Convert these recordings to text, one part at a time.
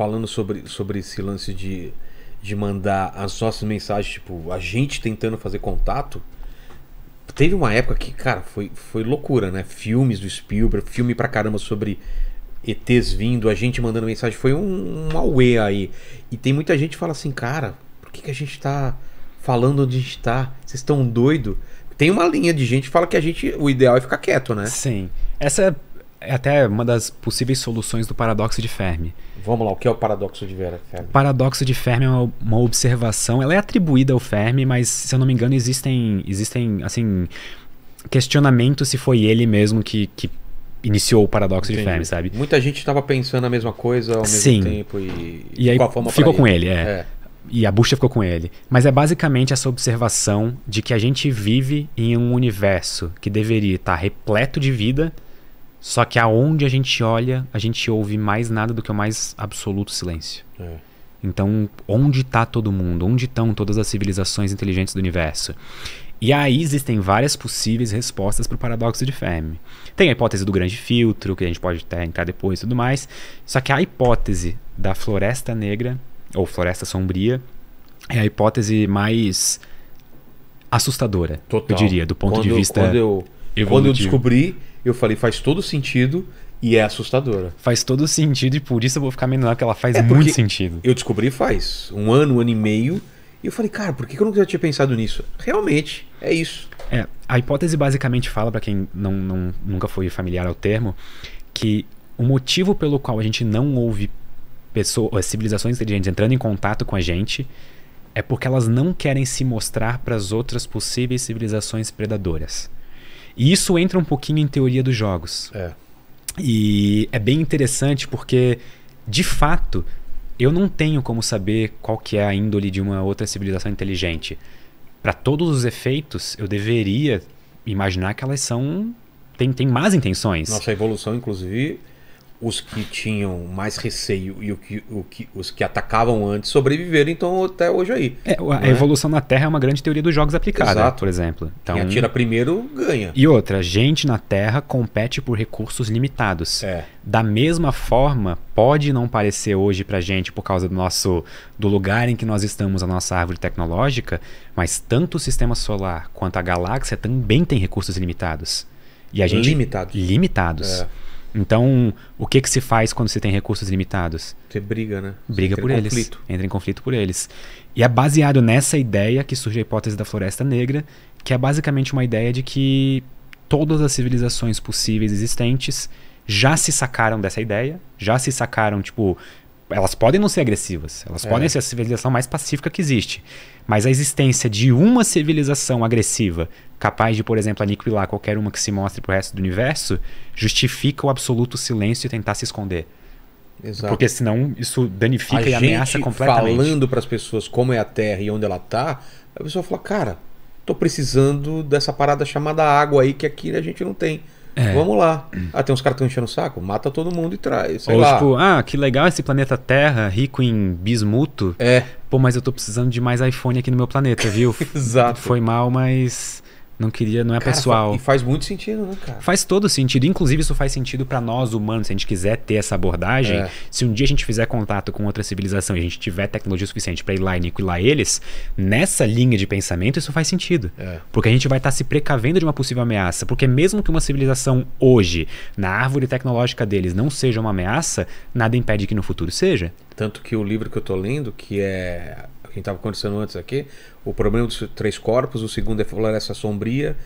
falando sobre, sobre esse lance de, de mandar as nossas mensagens, tipo, a gente tentando fazer contato, teve uma época que, cara, foi, foi loucura, né? Filmes do Spielberg, filme pra caramba sobre ETs vindo, a gente mandando mensagem, foi um, um auê aí. E tem muita gente que fala assim, cara, por que, que a gente tá falando onde a gente tá? Vocês estão doido? Tem uma linha de gente que fala que a gente, o ideal é ficar quieto, né? Sim. Essa é é até uma das possíveis soluções do paradoxo de Fermi. Vamos lá, o que é o paradoxo de Fermi? O paradoxo de Fermi é uma, uma, observação, ela é atribuída ao Fermi, mas se eu não me engano existem, existem assim, questionamentos se foi ele mesmo que, que iniciou o paradoxo Entendi. de Fermi, sabe? Muita gente estava pensando a mesma coisa ao mesmo Sim. tempo e, e, e aí ficou com ele, ele é. é e a bucha ficou com ele. Mas é basicamente essa observação de que a gente vive em um universo que deveria estar repleto de vida só que aonde a gente olha, a gente ouve mais nada do que o mais absoluto silêncio. É. Então, onde está todo mundo? Onde estão todas as civilizações inteligentes do universo? E aí existem várias possíveis respostas para o paradoxo de Fermi. Tem a hipótese do grande filtro, que a gente pode até entrar depois e tudo mais. Só que a hipótese da floresta negra, ou floresta sombria, é a hipótese mais assustadora, Total. eu diria, do ponto quando, de vista. Quando eu, quando eu descobri, eu falei, faz todo sentido e é assustadora. Faz todo sentido e por isso eu vou ficar menor que ela faz é muito sentido. Eu descobri faz um ano, um ano e meio. E eu falei, cara, por que eu nunca tinha pensado nisso? Realmente, é isso. É, a hipótese basicamente fala, para quem não, não, nunca foi familiar ao termo, que o motivo pelo qual a gente não ouve pessoas, eh, civilizações inteligentes entrando em contato com a gente é porque elas não querem se mostrar para as outras possíveis civilizações predadoras. E isso entra um pouquinho em teoria dos jogos. É. E é bem interessante porque, de fato, eu não tenho como saber qual que é a índole de uma outra civilização inteligente. Para todos os efeitos, eu deveria imaginar que elas são têm, têm más intenções. Nossa evolução, inclusive, os que tinham mais receio e o que, o que, os que atacavam antes sobreviveram, então até hoje aí. É, a né? evolução na Terra é uma grande teoria dos jogos aplicada, Exato. por exemplo. Então, Quem atira primeiro ganha. E outra, gente na Terra compete por recursos limitados. É. Da mesma forma, pode não parecer hoje pra gente por causa do nosso do lugar em que nós estamos, a nossa árvore tecnológica, mas tanto o sistema solar quanto a galáxia também tem recursos limitados. E a gente limitados. Limitados. É. Então, o que que se faz quando se tem recursos limitados? Você briga, né? Você briga por eles. Conflito. Entra em conflito por eles. E é baseado nessa ideia que surge a hipótese da floresta negra, que é basicamente uma ideia de que todas as civilizações possíveis existentes já se sacaram dessa ideia, já se sacaram, tipo, elas podem não ser agressivas, elas é. podem ser a civilização mais pacífica que existe. Mas a existência de uma civilização agressiva, capaz de, por exemplo, aniquilar qualquer uma que se mostre pro resto do universo, justifica o absoluto silêncio e tentar se esconder. Exato. Porque senão isso danifica a e ameaça completamente. falando para as pessoas como é a Terra e onde ela tá, a pessoa fala: "Cara, tô precisando dessa parada chamada água aí que aqui a gente não tem". É. Vamos lá. Ah, tem uns caras que estão enchendo o saco? Mata todo mundo e traz. Sei Ou lá. tipo, ah, que legal esse planeta Terra, rico em bismuto. É. Pô, mas eu tô precisando de mais iPhone aqui no meu planeta, viu? Exato. Foi mal, mas não queria, não é cara, pessoal. E faz muito sentido, né, cara? Faz todo sentido. Inclusive, isso faz sentido para nós humanos. Se a gente quiser ter essa abordagem, é. se um dia a gente fizer contato com outra civilização e a gente tiver tecnologia suficiente para ir lá e aniquilar eles, nessa linha de pensamento, isso faz sentido. É. Porque a gente vai estar tá se precavendo de uma possível ameaça. Porque mesmo que uma civilização hoje, na árvore tecnológica deles, não seja uma ameaça, nada impede que no futuro seja. Tanto que o livro que eu tô lendo, que é a gente estava conversando antes aqui, o problema dos três corpos, o segundo é floresta sombria,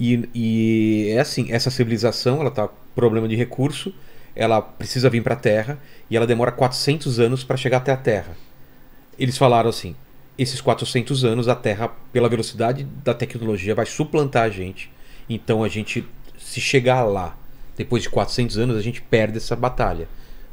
e, e é assim, essa civilização, ela está problema de recurso, ela precisa vir para a Terra, e ela demora 400 anos para chegar até a Terra. Eles falaram assim, esses 400 anos a Terra, pela velocidade da tecnologia, vai suplantar a gente, então a gente, se chegar lá, depois de 400 anos, a gente perde essa batalha.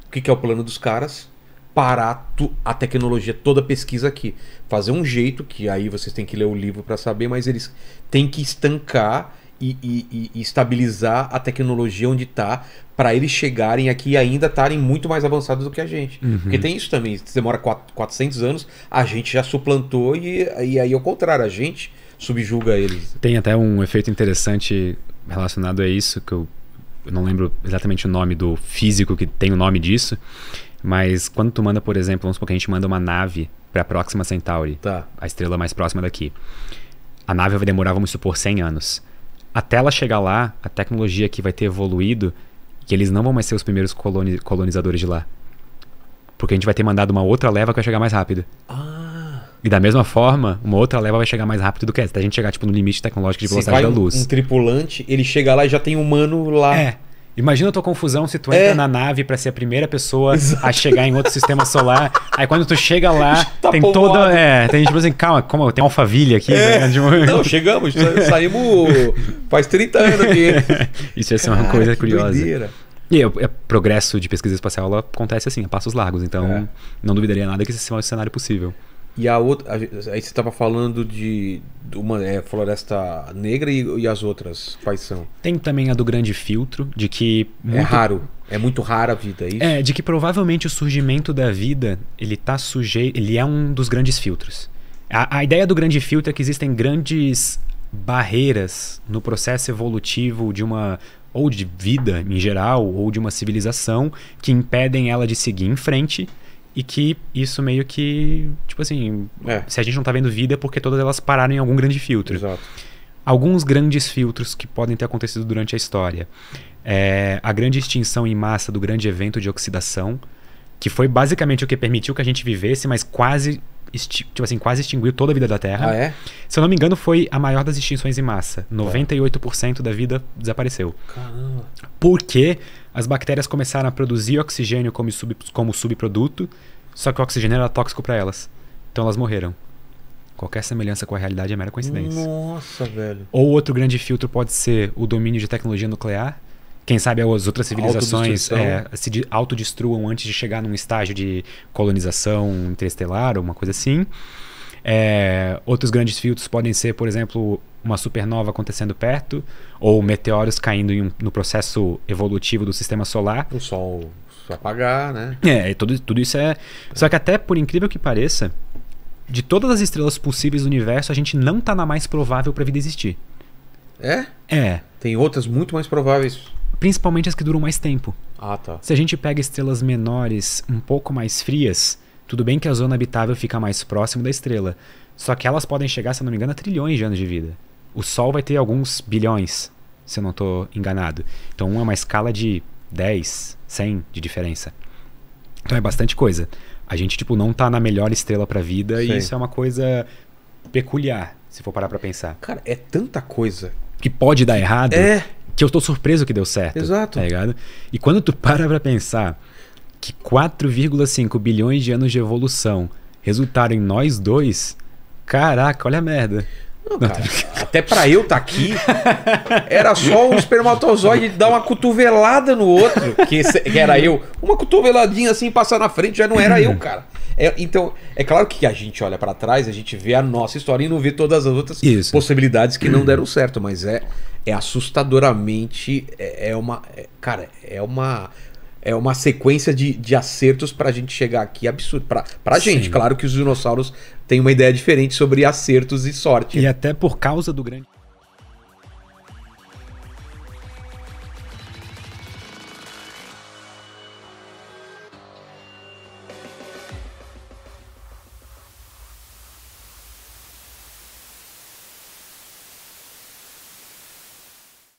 O que, que é o plano dos caras? parar a tecnologia, toda a pesquisa aqui. Fazer um jeito, que aí vocês têm que ler o livro para saber, mas eles têm que estancar e, e, e estabilizar a tecnologia onde está para eles chegarem aqui e ainda estarem muito mais avançados do que a gente. Uhum. Porque tem isso também, demora 400 anos, a gente já suplantou e, e aí ao é contrário, a gente subjuga eles. Tem até um efeito interessante relacionado a isso, que eu não lembro exatamente o nome do físico que tem o nome disso, mas quando tu manda, por exemplo, vamos supor que a gente manda uma nave para a Próxima Centauri, tá. a estrela mais próxima daqui. A nave vai demorar, vamos supor, 100 anos. Até ela chegar lá, a tecnologia que vai ter evoluído, que eles não vão mais ser os primeiros coloni colonizadores de lá. Porque a gente vai ter mandado uma outra leva que vai chegar mais rápido. Ah. E da mesma forma, uma outra leva vai chegar mais rápido do que essa. Até a gente chegar, tipo, no limite tecnológico de velocidade da luz. Um, um tripulante, ele chega lá e já tem humano lá. É. Imagina a tua confusão se tu entra é. na nave para ser a primeira pessoa Exato. a chegar em outro sistema solar. Aí quando tu chega lá, tá tem povoado. toda. É, tem gente tipo assim, calma, como tem alfavilha aqui, é. né? Tipo, não, chegamos, saímos faz 30 anos aqui. Isso ia ser uma coisa curiosa. Doideira. E o progresso de pesquisa espacial acontece assim, a passos largos, então é. não duvidaria nada que esse seja um cenário possível. E a outra. Aí você estava falando de, uma é, Floresta Negra e, e, as outras, quais são? Tem também a do Grande Filtro, de que. É muito... É raro. É muito rara a vida, é isso? É, de que provavelmente o surgimento da vida, ele tá sujeito. Ele é um dos grandes filtros. A, a ideia do grande filtro é que existem grandes barreiras no processo evolutivo de uma ou de vida em geral ou de uma civilização que impedem ela de seguir em frente e que isso meio que. Tipo assim. É. Se a gente não tá vendo vida é porque todas elas pararam em algum grande filtro. Exato. Alguns grandes filtros que podem ter acontecido durante a história. É, a grande extinção em massa do grande evento de oxidação, que foi basicamente o que permitiu que a gente vivesse, mas quase tipo assim, quase extinguiu toda a vida da Terra. Ah, é? Se eu não me engano, foi a maior das extinções em massa. 98% tá. da vida desapareceu. Caramba. Porque as bactérias começaram a produzir oxigênio como, sub, como subproduto, só que o oxigênio era tóxico para elas. Então elas morreram. Qualquer semelhança com a realidade é mera coincidência. Nossa, velho. Ou outro grande filtro pode ser o domínio de tecnologia nuclear. Quem sabe as outras civilizações é, se autodestruam antes de chegar num estágio de colonização interestelar ou uma coisa assim. É, outros grandes filtros podem ser, por exemplo, uma supernova acontecendo perto, ou meteoros caindo um, no processo evolutivo do sistema solar. O Sol apagar, né? É, tudo, tudo isso é. Só que, até por incrível que pareça, de todas as estrelas possíveis do universo, a gente não está na mais provável para vida existir. É? É. Tem outras muito mais prováveis. Principalmente as que duram mais tempo. Ah, tá. Se a gente pega estrelas menores, um pouco mais frias, tudo bem que a zona habitável fica mais próximo da estrela, só que elas podem chegar, se eu não me engano, a trilhões de anos de vida. O Sol vai ter alguns bilhões, se eu não estou enganado. Então, é uma escala de 10, 100 de diferença. Então é bastante coisa. A gente, tipo, não tá na melhor estrela pra vida Sim. e isso é uma coisa peculiar, se for parar pra pensar. Cara, é tanta coisa. Que pode dar errado. É. Que eu tô surpreso que deu certo. Exato. Tá ligado? E quando tu para pra pensar que 4,5 bilhões de anos de evolução resultaram em nós dois, caraca, olha a merda. Não, cara, até para eu estar tá aqui, era só um espermatozoide dar uma cotovelada no outro, que, era eu. Uma cotoveladinha assim passar na frente já não era eu, cara. É, então, é claro que a gente olha para trás, a gente vê a nossa história e não vê todas as outras Isso. possibilidades que não deram certo, mas é, é assustadoramente. É, é uma. É, cara, é uma é uma sequência de, de acertos para a gente chegar aqui absurdo. Para a gente, Sim. claro que os dinossauros têm uma ideia diferente sobre acertos e sorte. E até por causa do grande.